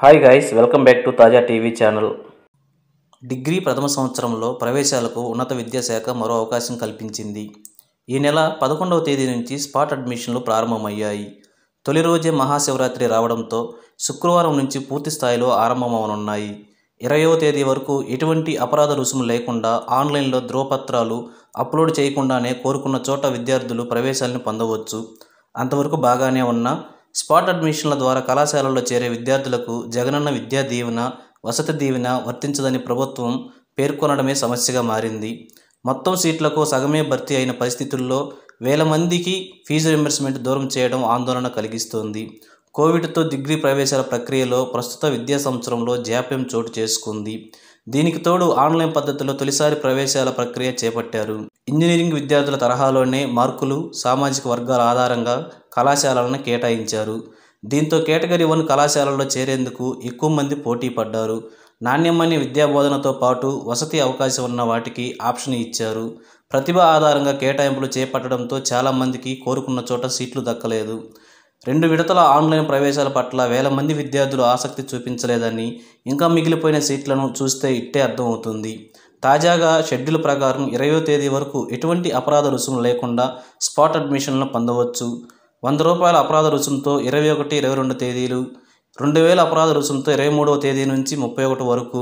hi guys welcome back to Taaza TV channel డిగ్రీ ప్రథమ సంవత్సరంలో ప్రవేశాలకు ఉన్నత విద్యాశాఖ మరో అవకాశం కల్పించింది ఈ నెల పదకొండవ తేదీ నుంచి స్పాట్ అడ్మిషన్లు ప్రారంభమయ్యాయి తొలి రోజే మహాశివరాత్రి రావడంతో శుక్రవారం నుంచి పూర్తి స్థాయిలో ఆరంభమవనున్నాయి ఇరవయో తేదీ వరకు ఎటువంటి అపరాధ రుసుము లేకుండా ఆన్లైన్లో ధ్రువపత్రాలు అప్లోడ్ చేయకుండానే కోరుకున్న చోట విద్యార్థులు ప్రవేశాలను పొందవచ్చు అంతవరకు బాగానే ఉన్నా స్పాట్ అడ్మిషన్ల ద్వారా కళాశాలల్లో చేరే విద్యార్థులకు జగనన్న విద్యా దీవెన వసతి దీవెన వర్తించదని ప్రభుత్వం పేర్కొనడమే సమస్యగా మారింది మొత్తం సీట్లకు సగమే భర్తీ అయిన పరిస్థితుల్లో వేల మందికి ఫీజు రింబర్స్మెంట్ దూరం చేయడం ఆందోళన కలిగిస్తోంది కోవిడ్తో డిగ్రీ ప్రవేశాల ప్రక్రియలో ప్రస్తుత విద్యా సంవత్సరంలో జాప్యం చోటు చేసుకుంది దీనికి తోడు ఆన్లైన్ పద్ధతిలో తొలిసారి ప్రవేశాల ప్రక్రియ చేపట్టారు ఇంజనీరింగ్ విద్యార్థుల తరహాలోనే మార్కులు సామాజిక వర్గాల ఆధారంగా కళాశాలలను కేటాయించారు దీంతో కేటగిరీ వన్ కళాశాలలో చేరేందుకు ఎక్కువ మంది పోటీ పడ్డారు నాణ్యమైన విద్యాబోధనతో పాటు వసతి అవకాశం ఉన్న వాటికి ఆప్షన్ ఇచ్చారు ప్రతిభ ఆధారంగా కేటాయింపులు చేపట్టడంతో చాలామందికి కోరుకున్న చోట సీట్లు దక్కలేదు రెండు విడతల ఆన్లైన్ ప్రవేశాల పట్ల వేల మంది విద్యార్థులు ఆసక్తి చూపించలేదని ఇంకా మిగిలిపోయిన సీట్లను చూస్తే ఇట్టే అర్థమవుతుంది తాజాగా షెడ్యూల్ ప్రకారం ఇరవయో తేదీ వరకు ఎటువంటి అపరాధ రుసుము లేకుండా స్పాట్ అడ్మిషన్లను పొందవచ్చు వంద రూపాయల అపరాధ రుసుముతో ఇరవై ఒకటి ఇరవై రెండు తేదీలు రెండు వేల అపరాధ రుసుముతో ఇరవై మూడవ తేదీ నుంచి ముప్పై ఒకటి వరకు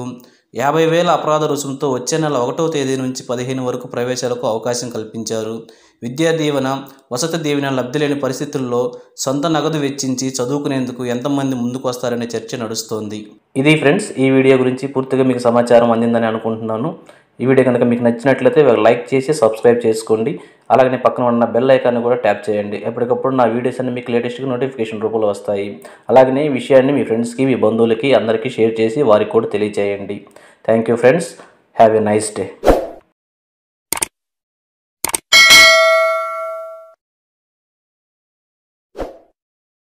యాభై వేల అపరాధ రుసుముతో వచ్చే నెల ఒకటో తేదీ నుంచి పదిహేను వరకు ప్రవేశాలకు అవకాశం కల్పించారు విద్యా దీవెన వసతి దీవెన లబ్ధి లేని పరిస్థితుల్లో సొంత నగదు వెచ్చించి చదువుకునేందుకు ఎంతమంది ముందుకు వస్తారనే చర్చ నడుస్తోంది ఇది ఫ్రెండ్స్ ఈ వీడియో గురించి పూర్తిగా మీకు సమాచారం అందిందని అనుకుంటున్నాను ఈ వీడియో కనుక మీకు నచ్చినట్లయితే లైక్ చేసి సబ్స్క్రైబ్ చేసుకోండి అలాగే పక్కన ఉన్న బెల్ ఐకాన్ని కూడా ట్యాప్ చేయండి ఎప్పటికప్పుడు నా వీడియోస్ అన్ని మీకు లేటెస్ట్గా నోటిఫికేషన్ రూపంలో వస్తాయి అలాగే ఈ విషయాన్ని మీ ఫ్రెండ్స్కి మీ బంధువులకి అందరికీ షేర్ చేసి వారికి కూడా తెలియజేయండి thank friends have a nice day